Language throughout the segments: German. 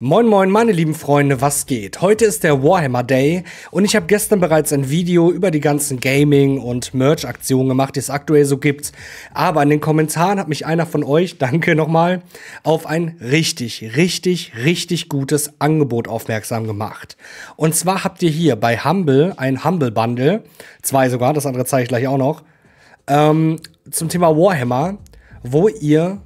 Moin moin meine lieben Freunde, was geht? Heute ist der Warhammer Day und ich habe gestern bereits ein Video über die ganzen Gaming- und Merch-Aktionen gemacht, die es aktuell so gibt. Aber in den Kommentaren hat mich einer von euch, danke nochmal, auf ein richtig, richtig, richtig gutes Angebot aufmerksam gemacht. Und zwar habt ihr hier bei Humble ein Humble Bundle, zwei sogar, das andere zeige ich gleich auch noch, ähm, zum Thema Warhammer, wo ihr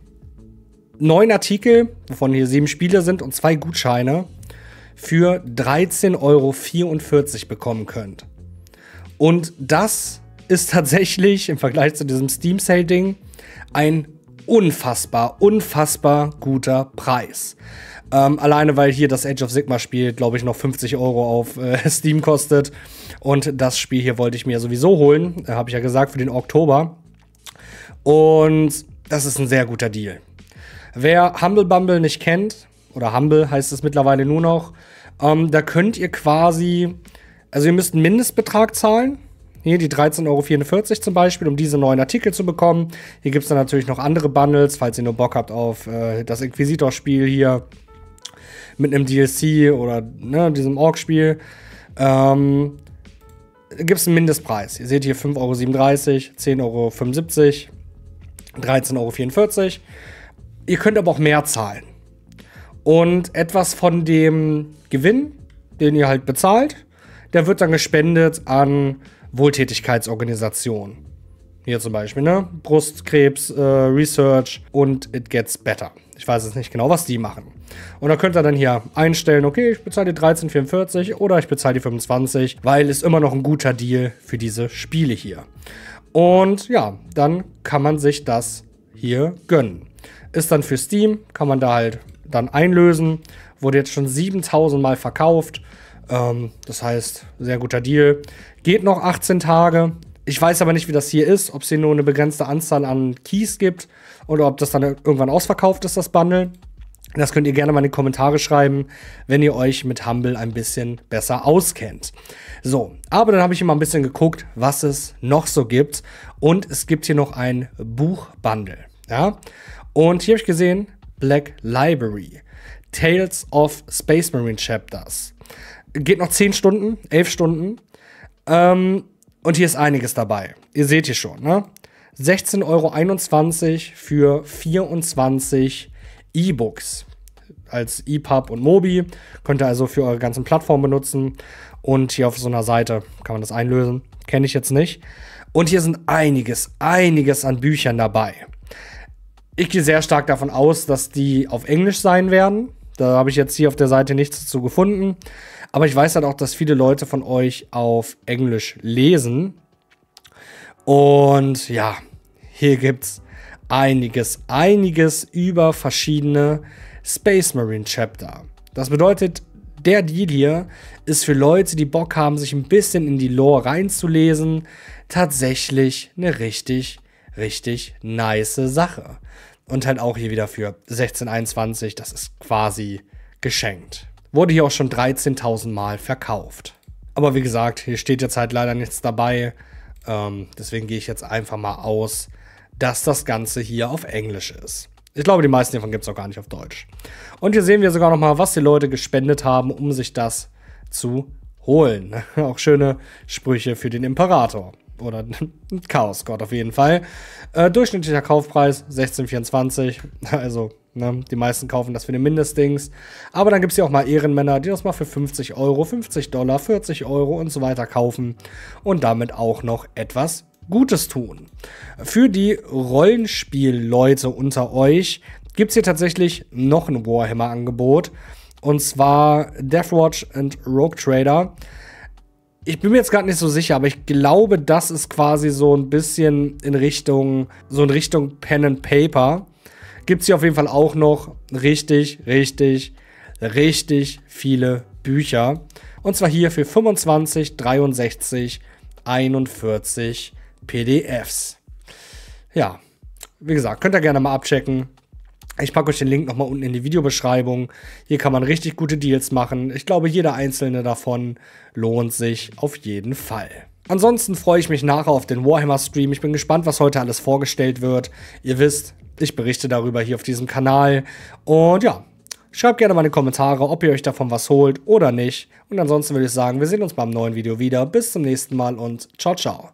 neun Artikel, wovon hier sieben Spiele sind und zwei Gutscheine für 13,44 Euro bekommen könnt. Und das ist tatsächlich im Vergleich zu diesem Steam Sale Ding ein unfassbar, unfassbar guter Preis. Ähm, alleine weil hier das Age of Sigma Spiel, glaube ich, noch 50 Euro auf äh, Steam kostet. Und das Spiel hier wollte ich mir sowieso holen, äh, habe ich ja gesagt, für den Oktober. Und das ist ein sehr guter Deal. Wer Humble Bumble nicht kennt, oder Humble heißt es mittlerweile nur noch, ähm, da könnt ihr quasi, also ihr müsst einen Mindestbetrag zahlen. Hier die 13,44 Euro zum Beispiel, um diese neuen Artikel zu bekommen. Hier gibt es dann natürlich noch andere Bundles, falls ihr nur Bock habt auf äh, das Inquisitor-Spiel hier mit einem DLC oder ne, diesem org spiel Ähm, gibt es einen Mindestpreis. Ihr seht hier 5,37 Euro, 10,75 Euro, 13,44 Euro. Ihr könnt aber auch mehr zahlen. Und etwas von dem Gewinn, den ihr halt bezahlt, der wird dann gespendet an Wohltätigkeitsorganisationen. Hier zum Beispiel, ne? Brustkrebs, äh, Research und It Gets Better. Ich weiß jetzt nicht genau, was die machen. Und da könnt ihr dann hier einstellen, okay, ich bezahle die 13,44 oder ich bezahle die 25, weil es immer noch ein guter Deal für diese Spiele hier. Und ja, dann kann man sich das hier gönnen. Ist dann für Steam, kann man da halt dann einlösen. Wurde jetzt schon 7000 Mal verkauft. Ähm, das heißt, sehr guter Deal. Geht noch 18 Tage. Ich weiß aber nicht, wie das hier ist, ob es hier nur eine begrenzte Anzahl an Keys gibt oder ob das dann irgendwann ausverkauft ist, das Bundle. Das könnt ihr gerne mal in die Kommentare schreiben, wenn ihr euch mit Humble ein bisschen besser auskennt. So, aber dann habe ich immer ein bisschen geguckt, was es noch so gibt. Und es gibt hier noch ein Buchbundle. Ja? Und hier habe ich gesehen Black Library, Tales of Space Marine Chapters. Geht noch 10 Stunden, 11 Stunden. Ähm, und hier ist einiges dabei. Ihr seht hier schon, ne? 16,21 Euro für 24 E-Books. Als EPUB und Mobi. Könnt ihr also für eure ganzen Plattformen benutzen. Und hier auf so einer Seite kann man das einlösen. Kenne ich jetzt nicht. Und hier sind einiges, einiges an Büchern dabei ich gehe sehr stark davon aus, dass die auf Englisch sein werden. Da habe ich jetzt hier auf der Seite nichts dazu gefunden. Aber ich weiß halt auch, dass viele Leute von euch auf Englisch lesen. Und ja, hier gibt es einiges, einiges über verschiedene Space Marine Chapter. Das bedeutet, der Deal hier ist für Leute, die Bock haben, sich ein bisschen in die Lore reinzulesen, tatsächlich eine richtig richtig nice Sache. Und halt auch hier wieder für 1621, das ist quasi geschenkt. Wurde hier auch schon 13.000 Mal verkauft. Aber wie gesagt, hier steht jetzt halt leider nichts dabei. Ähm, deswegen gehe ich jetzt einfach mal aus, dass das Ganze hier auf Englisch ist. Ich glaube, die meisten davon gibt es auch gar nicht auf Deutsch. Und hier sehen wir sogar nochmal, was die Leute gespendet haben, um sich das zu holen. auch schöne Sprüche für den Imperator oder Chaos-God auf jeden Fall. Äh, durchschnittlicher Kaufpreis 16,24. Also, ne, die meisten kaufen das für den Mindestdings. Aber dann gibt es ja auch mal Ehrenmänner, die das mal für 50 Euro, 50 Dollar, 40 Euro und so weiter kaufen und damit auch noch etwas Gutes tun. Für die Rollenspielleute unter euch gibt es hier tatsächlich noch ein Warhammer-Angebot. Und zwar Deathwatch und Rogue Trader. Ich bin mir jetzt gerade nicht so sicher, aber ich glaube, das ist quasi so ein bisschen in Richtung, so in Richtung Pen and Paper. Gibt es hier auf jeden Fall auch noch richtig, richtig, richtig viele Bücher. Und zwar hier für 25, 63, 41 PDFs. Ja, wie gesagt, könnt ihr gerne mal abchecken. Ich packe euch den Link nochmal unten in die Videobeschreibung. Hier kann man richtig gute Deals machen. Ich glaube, jeder einzelne davon lohnt sich auf jeden Fall. Ansonsten freue ich mich nachher auf den Warhammer-Stream. Ich bin gespannt, was heute alles vorgestellt wird. Ihr wisst, ich berichte darüber hier auf diesem Kanal. Und ja, schreibt gerne mal in die Kommentare, ob ihr euch davon was holt oder nicht. Und ansonsten würde ich sagen, wir sehen uns beim neuen Video wieder. Bis zum nächsten Mal und ciao, ciao.